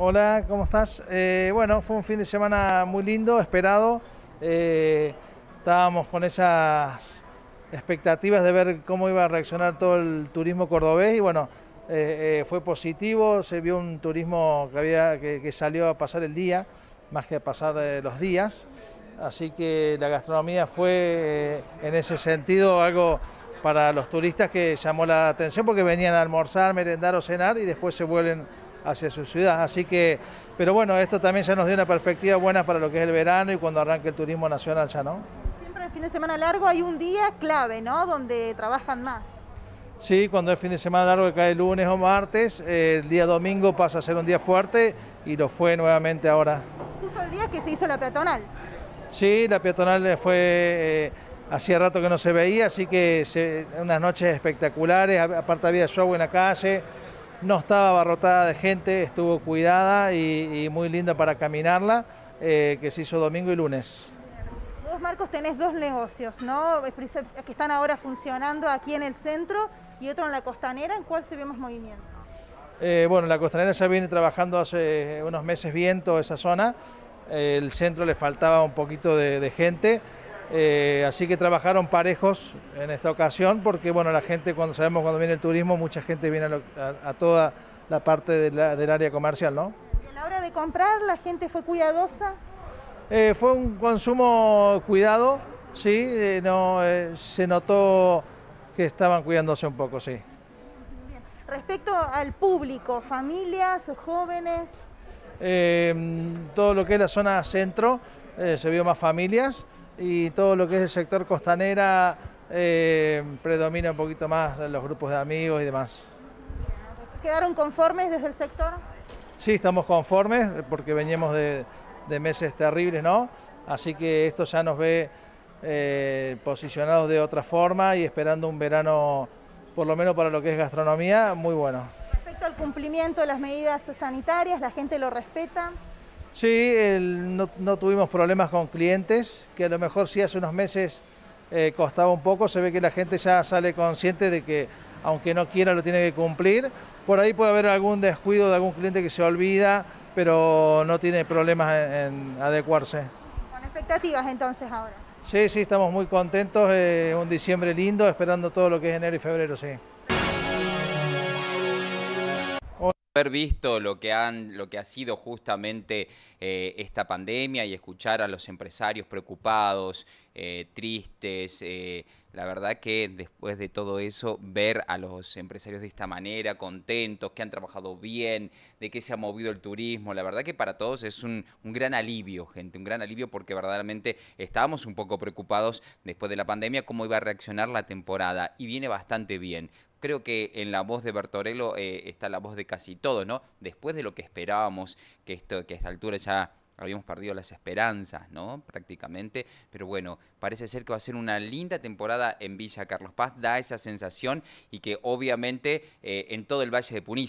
Hola, ¿cómo estás? Eh, bueno, fue un fin de semana muy lindo, esperado. Eh, estábamos con esas expectativas de ver cómo iba a reaccionar todo el turismo cordobés y bueno, eh, fue positivo, se vio un turismo que, había, que, que, salió a pasar el día, más que a pasar los días. Así que la gastronomía fue en ese sentido algo para los turistas que llamó la atención porque venían a almorzar, merendar o cenar y después se vuelven hacia su ciudad. Así que, pero bueno, esto también ya nos dio una perspectiva buena para lo que es el verano y cuando arranque el turismo nacional ya, ¿no? Siempre el fin de semana largo hay un día clave, ¿no? Donde trabajan más. Sí, cuando es fin de semana largo que cae lunes o martes, eh, el día domingo pasa a ser un día fuerte y lo fue nuevamente ahora. Justo el día que se hizo la peatonal. Sí, la peatonal fue, eh, hacía rato que no se veía, así que unas noches espectaculares, aparte había show en la calle, no estaba abarrotada de gente, estuvo cuidada y, muy linda para caminarla, eh, que se hizo domingo y lunes. Vos, Marcos, tenés dos negocios, ¿no? Que están ahora funcionando aquí en el centro y otro en la costanera. ¿En cuál se vemos movimiento? Eh, bueno, la costanera ya viene trabajando hace unos meses viento esa zona. el centro le faltaba un poquito de gente. Eh, así que trabajaron parejos en esta ocasión, porque bueno, la gente, cuando sabemos cuando viene el turismo, mucha gente viene a, toda la parte del área comercial, ¿no? ¿Y a la hora de comprar, la gente fue cuidadosa? Eh, fue un consumo cuidado, sí, eh, no, se notó que estaban cuidándose un poco, sí. Respecto al público, familias, jóvenes. todo lo que es la zona centro, eh, se vio más familias y todo lo que es el sector costanera eh, predomina un poquito más los grupos de amigos y demás. ¿Quedaron conformes desde el sector? Sí, estamos conformes eh, porque veníamos de, meses terribles, ¿no? Así que esto ya nos ve posicionados de otra forma y esperando un verano, por lo menos para lo que es gastronomía, muy bueno. Respecto al cumplimiento de las medidas sanitarias, ¿la gente lo respeta? Sí, no, tuvimos problemas con clientes, que a lo mejor sí hace unos meses eh, costaba un poco, se ve que la gente ya sale consciente de que aunque no quiera lo tiene que cumplir. Por ahí puede haber algún descuido de algún cliente que se olvida, pero no tiene problemas en, adecuarse. ¿Con expectativas entonces ahora? Sí, sí, estamos muy contentos, eh, un diciembre lindo, esperando todo lo que es enero y febrero, sí haber visto lo que, han, lo que ha sido justamente eh, esta pandemia y escuchar a los empresarios preocupados, eh, tristes, eh, la verdad que después de todo eso, ver a los empresarios de esta manera, contentos, que han trabajado bien, de que se ha movido el turismo, la verdad que para todos es un, un gran alivio, gente, un gran alivio porque verdaderamente estábamos un poco preocupados después de la pandemia cómo iba a reaccionar la temporada y viene bastante bien creo que en la voz de Bertorello eh, está la voz de casi todo, ¿no? Después de lo que esperábamos, que, esto, que a esta altura ya habíamos perdido las esperanzas, ¿no? Prácticamente. Pero bueno, parece ser que va a ser una linda temporada en Villa Carlos Paz. Da esa sensación y que obviamente eh, en todo el Valle de Punilla.